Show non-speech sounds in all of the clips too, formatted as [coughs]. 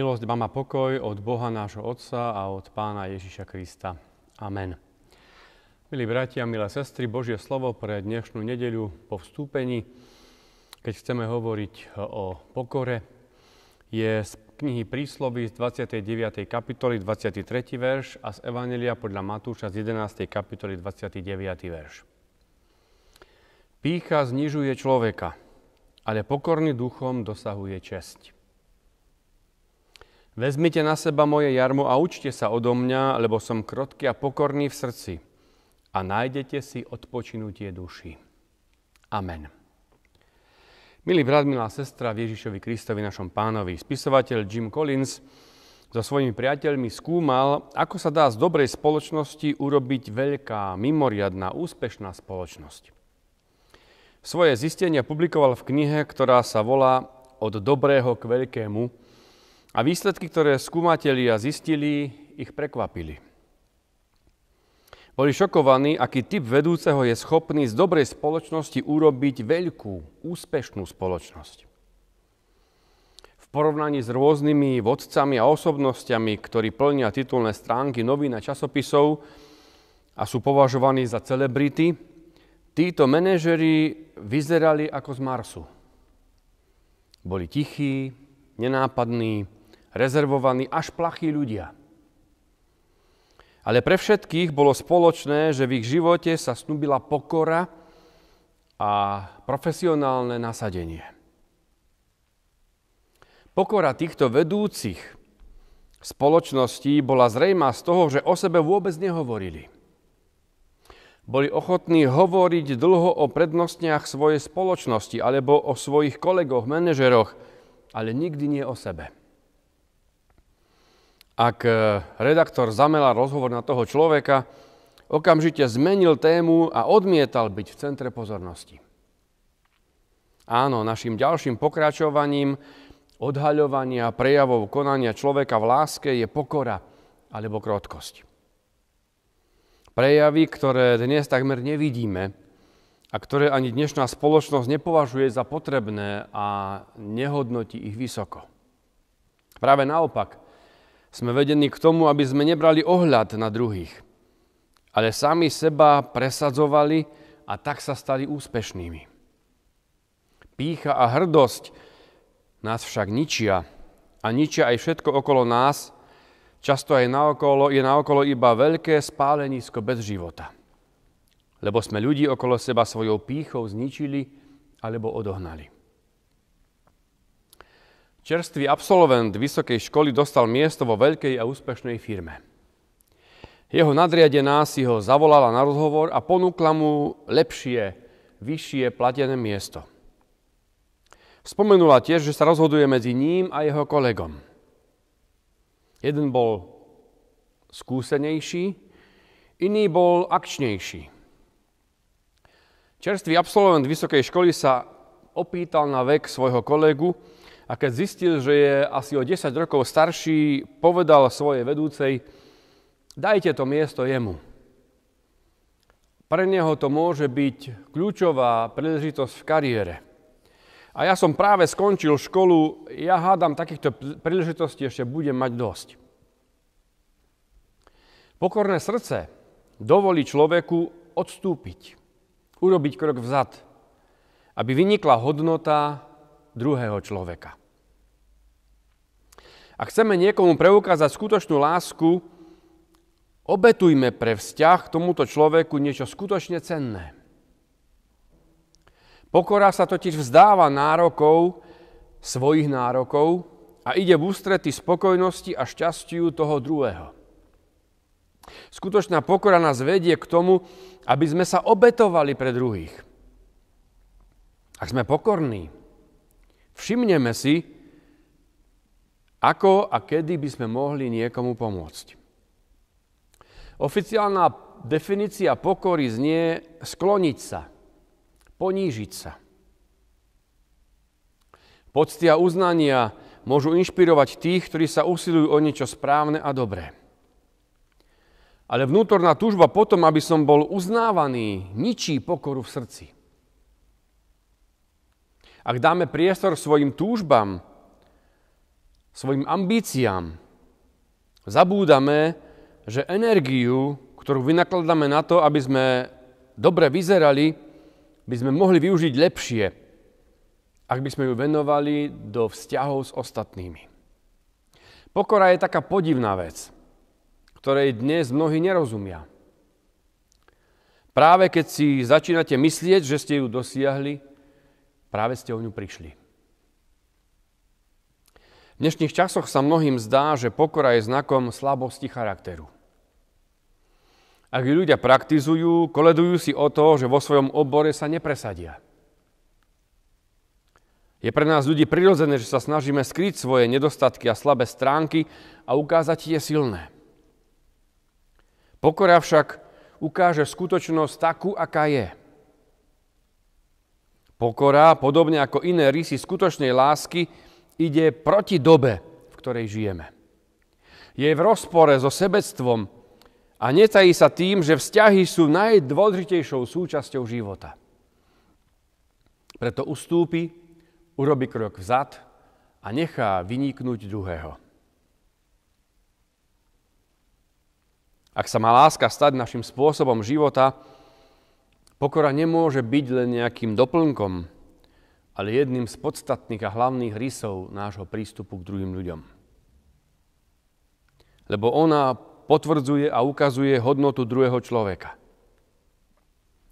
Milosť vám a pokoj od Boha nášho Otca a od Pána Ježiša Krista. Amen. Milí bratia, milé sestry, Božie slovo pre dnešnú nedeľu po vstúpení, keď chceme hovoriť o pokore, je z knihy Príslovy z 29. kapitoly 23. verš a z Evanelia podľa Matúša z 11. kapitoly 29. verš. Pícha znižuje človeka, ale pokorný duchom dosahuje česť. Vezmite na seba moje jarmo a učte sa odo mňa, lebo som krotký a pokorný v srdci a nájdete si odpočinutie duši. Amen. Milý brat, milá sestra Ježišovi Kristovi, našom pánovi, spisovateľ Jim Collins so svojimi priateľmi skúmal, ako sa dá z dobrej spoločnosti urobiť veľká, mimoriadná, úspešná spoločnosť. Svoje zistenia publikoval v knihe, ktorá sa volá Od dobrého k veľkému – a výsledky, ktoré a zistili, ich prekvapili. Boli šokovaní, aký typ vedúceho je schopný z dobrej spoločnosti urobiť veľkú, úspešnú spoločnosť. V porovnaní s rôznymi vodcami a osobnostiami, ktorí plnia titulné stránky novín a časopisov a sú považovaní za celebrity, títo manažeri vyzerali ako z Marsu. Boli tichí, nenápadní, rezervovaní až plachí ľudia. Ale pre všetkých bolo spoločné, že v ich živote sa snúbila pokora a profesionálne nasadenie. Pokora týchto vedúcich spoločností bola zrejma z toho, že o sebe vôbec nehovorili. Boli ochotní hovoriť dlho o prednostniach svojej spoločnosti alebo o svojich kolegoch, manažeroch, ale nikdy nie o sebe ak e, redaktor zamelal rozhovor na toho človeka, okamžite zmenil tému a odmietal byť v centre pozornosti. Áno, našim ďalším pokračovaním odhaľovania prejavov konania človeka v láske je pokora alebo krotkosť. Prejavy, ktoré dnes takmer nevidíme a ktoré ani dnešná spoločnosť nepovažuje za potrebné a nehodnotí ich vysoko. Práve naopak, sme vedení k tomu, aby sme nebrali ohľad na druhých, ale sami seba presadzovali a tak sa stali úspešnými. Pícha a hrdosť nás však ničia a ničia aj všetko okolo nás, často aj naokolo, je naokolo iba veľké spálenisko bez života. Lebo sme ľudí okolo seba svojou pýchou zničili alebo odohnali. Čerstvý absolvent vysokej školy dostal miesto vo veľkej a úspešnej firme. Jeho nadriadená si ho zavolala na rozhovor a ponúkla mu lepšie, vyššie platené miesto. Spomenula tiež, že sa rozhoduje medzi ním a jeho kolegom. Jeden bol skúsenejší, iný bol akčnejší. Čerstvý absolvent vysokej školy sa opýtal na vek svojho kolegu, a keď zistil, že je asi o 10 rokov starší, povedal svojej vedúcej, dajte to miesto jemu. Pre neho to môže byť kľúčová príležitosť v kariére. A ja som práve skončil školu, ja hádam, takýchto príležitostí ešte budem mať dosť. Pokorné srdce dovolí človeku odstúpiť, urobiť krok vzad, aby vynikla hodnota druhého človeka a chceme niekomu preukázať skutočnú lásku, obetujme pre vzťah k tomuto človeku niečo skutočne cenné. Pokora sa totiž vzdáva nárokov, svojich nárokov a ide v ústrety spokojnosti a šťastiu toho druhého. Skutočná pokora nás vedie k tomu, aby sme sa obetovali pre druhých. Ak sme pokorní, všimneme si, ako a kedy by sme mohli niekomu pomôcť? Oficiálna definícia pokory znie skloniť sa, ponížiť sa. Pocty a uznania môžu inšpirovať tých, ktorí sa usilujú o niečo správne a dobré. Ale vnútorná túžba potom, aby som bol uznávaný, ničí pokoru v srdci. Ak dáme priestor svojim túžbám, svojim ambíciám. Zabúdame, že energiu, ktorú vynakladáme na to, aby sme dobre vyzerali, by sme mohli využiť lepšie, ak by sme ju venovali do vzťahov s ostatnými. Pokora je taká podivná vec, ktorej dnes mnohí nerozumia. Práve keď si začínate myslieť, že ste ju dosiahli, práve ste o ňu prišli. V dnešných časoch sa mnohým zdá, že pokora je znakom slabosti charakteru. Ak ju ľudia praktizujú, koledujú si o to, že vo svojom obore sa nepresadia. Je pre nás ľudí prirodzené, že sa snažíme skryť svoje nedostatky a slabé stránky a ukázať tie silné. Pokora však ukáže skutočnosť takú, aká je. Pokora, podobne ako iné rysy skutočnej lásky, ide proti dobe, v ktorej žijeme. Je v rozpore so sebectvom a netají sa tým, že vzťahy sú najdôležitejšou súčasťou života. Preto ustúpi, urobi krok vzad a nechá vyniknúť druhého. Ak sa má láska stať našim spôsobom života, pokora nemôže byť len nejakým doplnkom, ale jedným z podstatných a hlavných rysov nášho prístupu k druhým ľuďom. Lebo ona potvrdzuje a ukazuje hodnotu druhého človeka.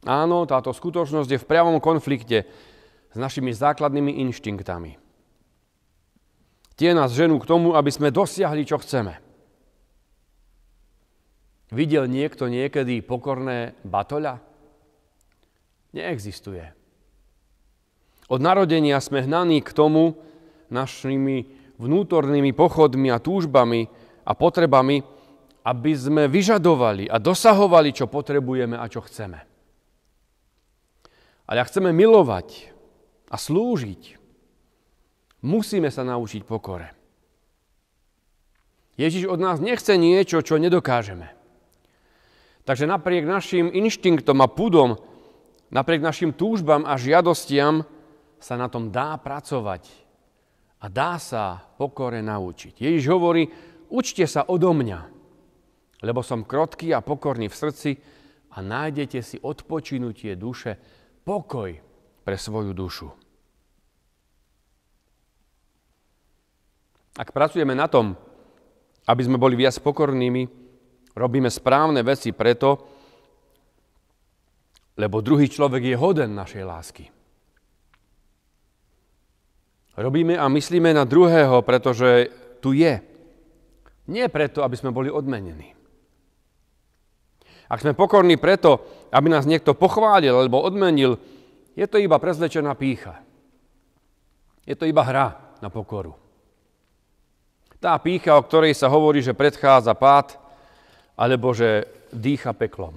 Áno, táto skutočnosť je v priamom konflikte s našimi základnými inštinktami. Tie nás ženú k tomu, aby sme dosiahli, čo chceme. Videl niekto niekedy pokorné batoľa? Neexistuje. Od narodenia sme hnaní k tomu našimi vnútornými pochodmi a túžbami a potrebami, aby sme vyžadovali a dosahovali, čo potrebujeme a čo chceme. Ale ak chceme milovať a slúžiť, musíme sa naučiť pokore. Ježiš od nás nechce niečo, čo nedokážeme. Takže napriek našim inštinktom a pudom, napriek našim túžbám a žiadostiam, sa na tom dá pracovať a dá sa pokore naučiť. Ježiš hovorí, učte sa odo mňa, lebo som krotký a pokorný v srdci a nájdete si odpočinutie duše, pokoj pre svoju dušu. Ak pracujeme na tom, aby sme boli viac pokornými, robíme správne veci preto, lebo druhý človek je hoden našej lásky. Robíme a myslíme na druhého, pretože tu je. Nie preto, aby sme boli odmenení. Ak sme pokorní preto, aby nás niekto pochválil alebo odmenil, je to iba prezlečená pícha. Je to iba hra na pokoru. Tá pícha, o ktorej sa hovorí, že predchádza pád, alebo že dýcha peklom.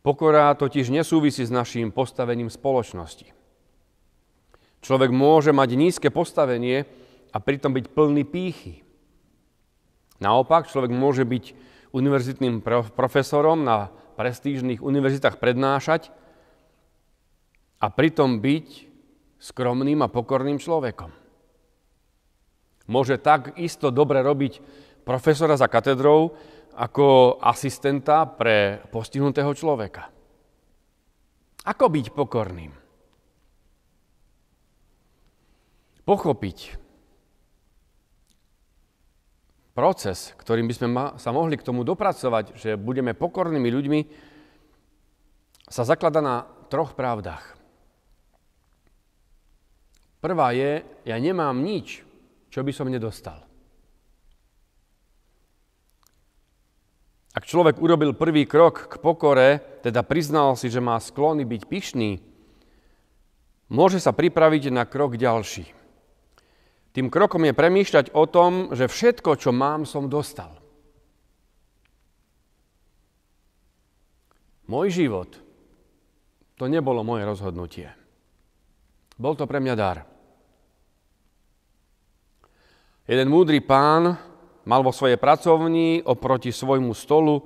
Pokora totiž nesúvisí s našim postavením spoločnosti. Človek môže mať nízke postavenie a pritom byť plný pýchy. Naopak, človek môže byť univerzitným profesorom na prestížnych univerzitách prednášať a pritom byť skromným a pokorným človekom. Môže tak isto dobre robiť profesora za katedrou ako asistenta pre postihnutého človeka. Ako byť pokorným? pochopiť proces, ktorým by sme sa mohli k tomu dopracovať, že budeme pokornými ľuďmi, sa zaklada na troch pravdách. Prvá je, ja nemám nič, čo by som nedostal. Ak človek urobil prvý krok k pokore, teda priznal si, že má sklony byť pyšný, môže sa pripraviť na krok ďalší. Tým krokom je premýšľať o tom, že všetko, čo mám, som dostal. Môj život, to nebolo moje rozhodnutie. Bol to pre mňa dar. Jeden múdry pán mal vo svojej pracovni oproti svojmu stolu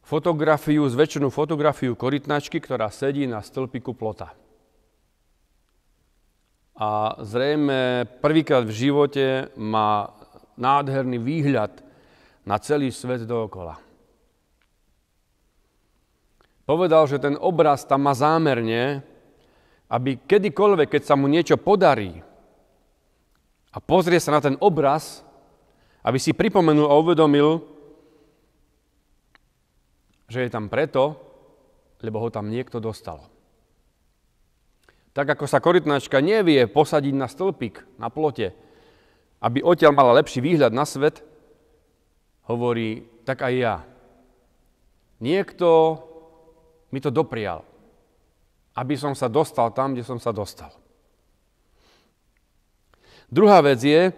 fotografiu, zväčšenú fotografiu korytnačky, ktorá sedí na stĺpiku plota a zrejme prvýkrát v živote má nádherný výhľad na celý svet dookola. Povedal, že ten obraz tam má zámerne, aby kedykoľvek, keď sa mu niečo podarí a pozrie sa na ten obraz, aby si pripomenul a uvedomil, že je tam preto, lebo ho tam niekto dostal. Tak ako sa korytnačka nevie posadiť na stĺpik, na plote, aby odtiaľ mala lepší výhľad na svet, hovorí, tak aj ja. Niekto mi to doprial, aby som sa dostal tam, kde som sa dostal. Druhá vec je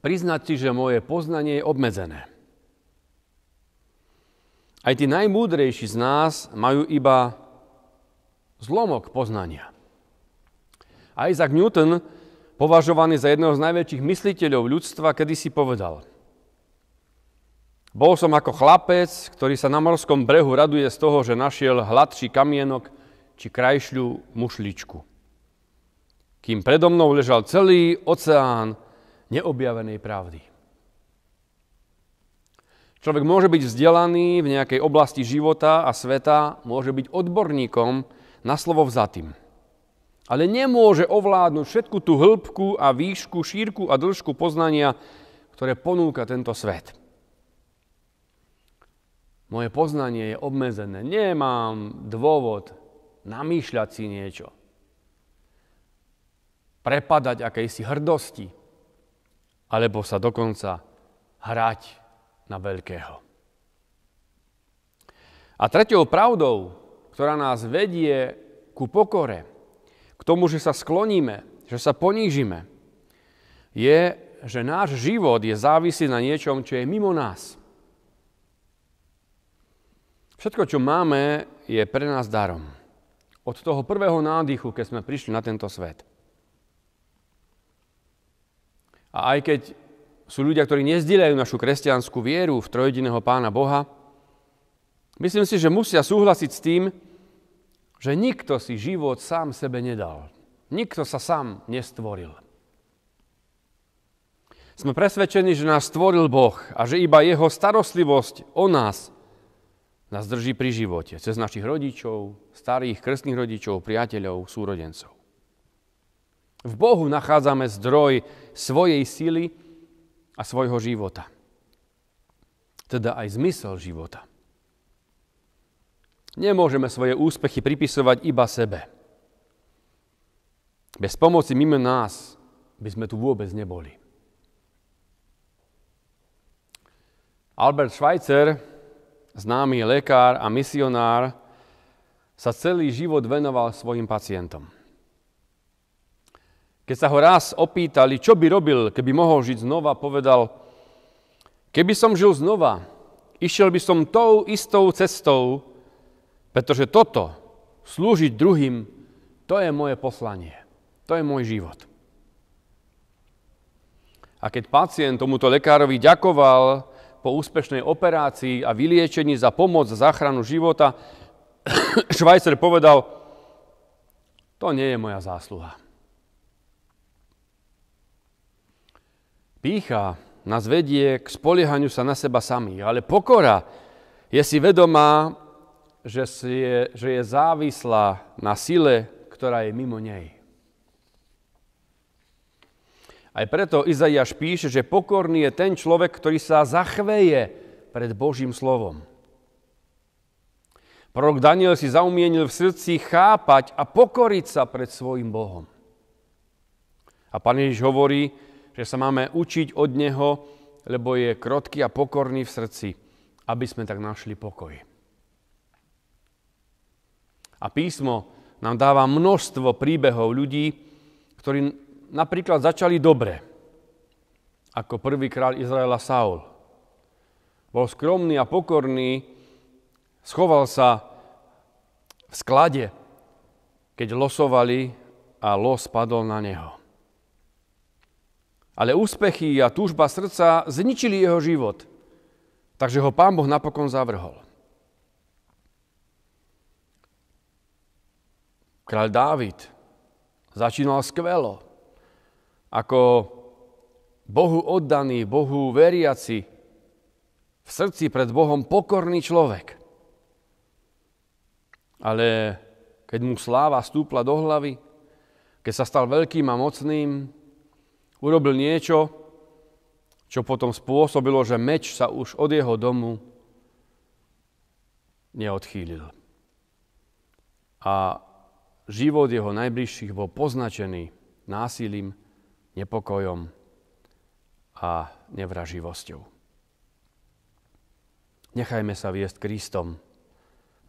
priznať si, že moje poznanie je obmedzené. Aj tí najmúdrejší z nás majú iba zlomok poznania. Isaac Newton, považovaný za jedného z najväčších mysliteľov ľudstva, kedy si povedal. Bol som ako chlapec, ktorý sa na morskom brehu raduje z toho, že našiel hladší kamienok či krajšľu mušličku. Kým predo mnou ležal celý oceán neobjavenej pravdy. Človek môže byť vzdelaný v nejakej oblasti života a sveta, môže byť odborníkom na slovo vzatým ale nemôže ovládnuť všetku tú hĺbku a výšku, šírku a dĺžku poznania, ktoré ponúka tento svet. Moje poznanie je obmedzené. Nemám dôvod namýšľať si niečo. Prepadať akejsi hrdosti. Alebo sa dokonca hrať na veľkého. A tretou pravdou, ktorá nás vedie ku pokore, tomu, že sa skloníme, že sa ponížime, je, že náš život je závislý na niečom, čo je mimo nás. Všetko, čo máme, je pre nás darom. Od toho prvého nádychu, keď sme prišli na tento svet. A aj keď sú ľudia, ktorí nezdielajú našu kresťanskú vieru v trojediného pána Boha, myslím si, že musia súhlasiť s tým, že nikto si život sám sebe nedal. Nikto sa sám nestvoril. Sme presvedčení, že nás stvoril Boh a že iba jeho starostlivosť o nás nás drží pri živote. Cez našich rodičov, starých, krstných rodičov, priateľov, súrodencov. V Bohu nachádzame zdroj svojej sily a svojho života. Teda aj zmysel života. Nemôžeme svoje úspechy pripisovať iba sebe. Bez pomoci mimo nás by sme tu vôbec neboli. Albert Schweitzer, známy lekár a misionár, sa celý život venoval svojim pacientom. Keď sa ho raz opýtali, čo by robil, keby mohol žiť znova, povedal, keby som žil znova, išiel by som tou istou cestou, pretože toto, slúžiť druhým, to je moje poslanie. To je môj život. A keď pacient tomuto lekárovi ďakoval po úspešnej operácii a vyliečení za pomoc a záchranu života, Švajcer [coughs] povedal, to nie je moja zásluha. Pícha nás vedie k spoliehaniu sa na seba samých, ale pokora je si vedomá že, je, že je závislá na sile, ktorá je mimo nej. Aj preto Izaiáš píše, že pokorný je ten človek, ktorý sa zachveje pred Božím slovom. Prorok Daniel si zaumienil v srdci chápať a pokoriť sa pred svojim Bohom. A pán Ježiš hovorí, že sa máme učiť od Neho, lebo je krotký a pokorný v srdci, aby sme tak našli pokoj. A písmo nám dáva množstvo príbehov ľudí, ktorí napríklad začali dobre, ako prvý kráľ Izraela Saul. Bol skromný a pokorný, schoval sa v sklade, keď losovali a los padol na neho. Ale úspechy a túžba srdca zničili jeho život, takže ho pán Boh napokon zavrhol. Kráľ Dávid začínal skvelo. Ako Bohu oddaný, Bohu veriaci, v srdci pred Bohom pokorný človek. Ale keď mu sláva stúpla do hlavy, keď sa stal veľkým a mocným, urobil niečo, čo potom spôsobilo, že meč sa už od jeho domu neodchýlil. A Život jeho najbližších bol poznačený násilím, nepokojom a nevraživosťou. Nechajme sa viesť Kristom,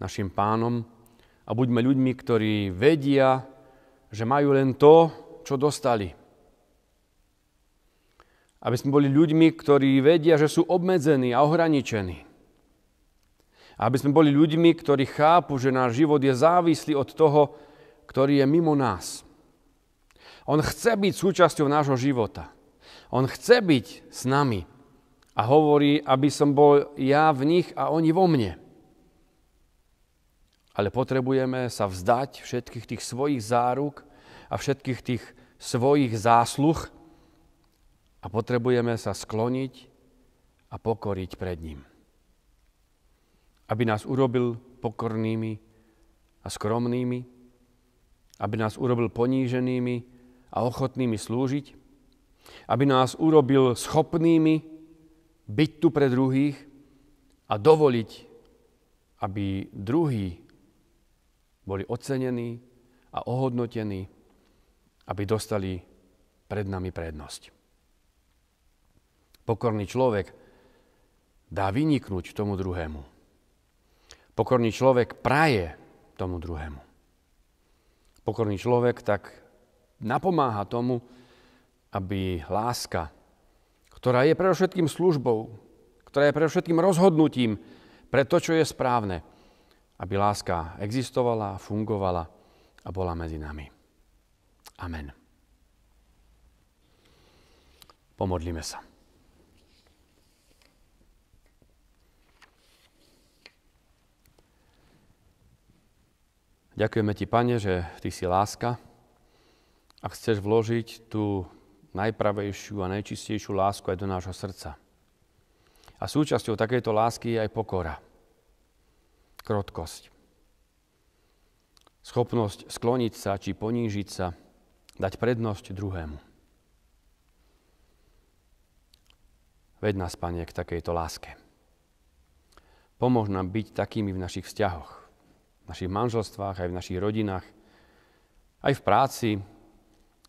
našim pánom, a buďme ľuďmi, ktorí vedia, že majú len to, čo dostali. Aby sme boli ľuďmi, ktorí vedia, že sú obmedzení a ohraničení. Aby sme boli ľuďmi, ktorí chápu, že náš život je závislý od toho, ktorý je mimo nás. On chce byť súčasťou nášho života. On chce byť s nami a hovorí, aby som bol ja v nich a oni vo mne. Ale potrebujeme sa vzdať všetkých tých svojich záruk a všetkých tých svojich zásluh a potrebujeme sa skloniť a pokoriť pred ním. Aby nás urobil pokornými a skromnými, aby nás urobil poníženými a ochotnými slúžiť, aby nás urobil schopnými byť tu pre druhých a dovoliť, aby druhí boli ocenení a ohodnotení, aby dostali pred nami prednosť. Pokorný človek dá vyniknúť tomu druhému. Pokorný človek praje tomu druhému pokorný človek, tak napomáha tomu, aby láska, ktorá je predovšetkým službou, ktorá je predovšetkým rozhodnutím pre to, čo je správne, aby láska existovala, fungovala a bola medzi nami. Amen. Pomodlíme sa. Ďakujeme Ti, Pane, že Ty si láska a chceš vložiť tú najpravejšiu a najčistejšiu lásku aj do nášho srdca. A súčasťou takejto lásky je aj pokora, krotkosť, schopnosť skloniť sa či ponížiť sa, dať prednosť druhému. Ved nás, Pane, k takejto láske. Pomôž nám byť takými v našich vzťahoch v našich manželstvách, aj v našich rodinách, aj v práci,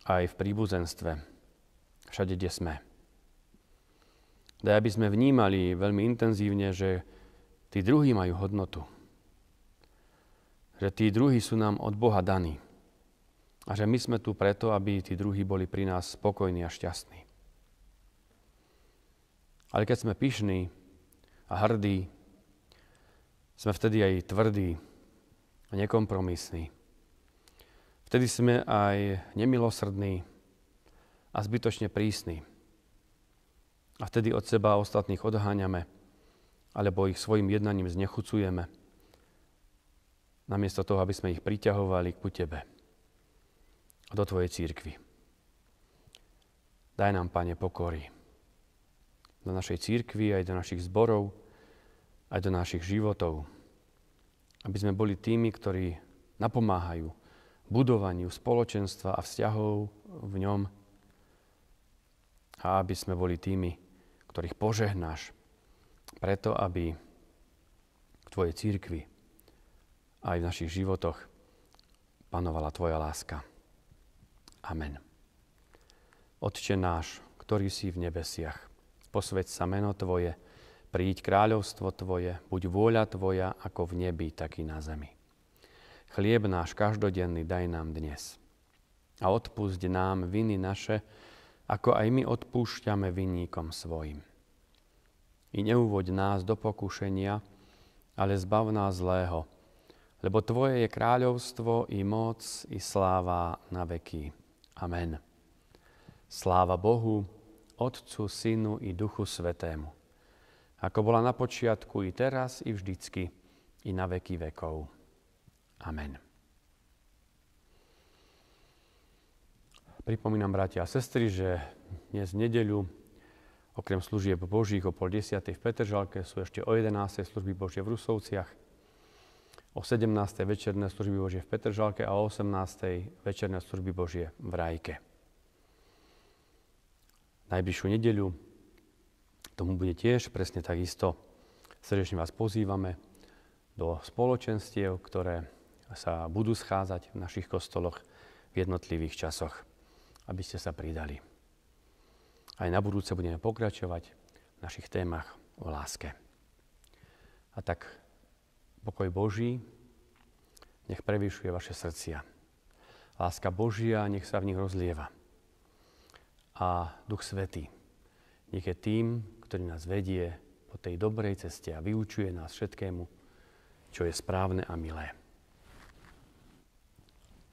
aj v príbuzenstve, všade, kde sme. Daj, aby sme vnímali veľmi intenzívne, že tí druhí majú hodnotu. Že tí druhí sú nám od Boha daní. A že my sme tu preto, aby tí druhí boli pri nás spokojní a šťastní. Ale keď sme pyšní a hrdí, sme vtedy aj tvrdí a nekompromisní. Vtedy sme aj nemilosrdní a zbytočne prísni. A vtedy od seba ostatných odháňame, alebo ich svojim jednaním znechucujeme, namiesto toho, aby sme ich priťahovali ku Tebe a do Tvojej církvy. Daj nám, Pane, pokory do našej církvy, aj do našich zborov, aj do našich životov. Aby sme boli tými, ktorí napomáhajú budovaniu spoločenstva a vzťahov v ňom. A aby sme boli tými, ktorých požehnáš. Preto, aby v Tvojej církvi aj v našich životoch panovala Tvoja láska. Amen. Otče náš, ktorý si v nebesiach, posveď sa meno Tvoje, Príď kráľovstvo Tvoje, buď vôľa Tvoja ako v nebi, tak i na zemi. Chlieb náš každodenný daj nám dnes. A odpust nám viny naše, ako aj my odpúšťame vinníkom svojim. I neuvoď nás do pokušenia, ale zbav nás zlého, lebo Tvoje je kráľovstvo i moc i sláva na veky. Amen. Sláva Bohu, Otcu, Synu i Duchu Svetému ako bola na počiatku i teraz, i vždycky, i na veky vekov. Amen. Pripomínam, bratia a sestry, že dnes nedeľu, okrem služieb Božích o pol desiatej v Petržalke, sú ešte o 11. služby Božie v Rusovciach, o 17. večerné služby Božie v Petržalke a o 18. večerné služby Božie v Rajke. Najbližšiu nedeľu tomu bude tiež presne takisto. Srdečne vás pozývame do spoločenstiev, ktoré sa budú schádzať v našich kostoloch v jednotlivých časoch, aby ste sa pridali. Aj na budúce budeme pokračovať v našich témach o láske. A tak pokoj Boží nech prevýšuje vaše srdcia. Láska Božia nech sa v nich rozlieva. A Duch Svetý, nech je tým, ktorý nás vedie po tej dobrej ceste a vyučuje nás všetkému, čo je správne a milé.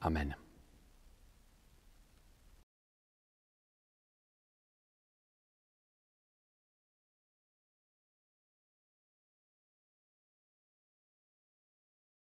Amen.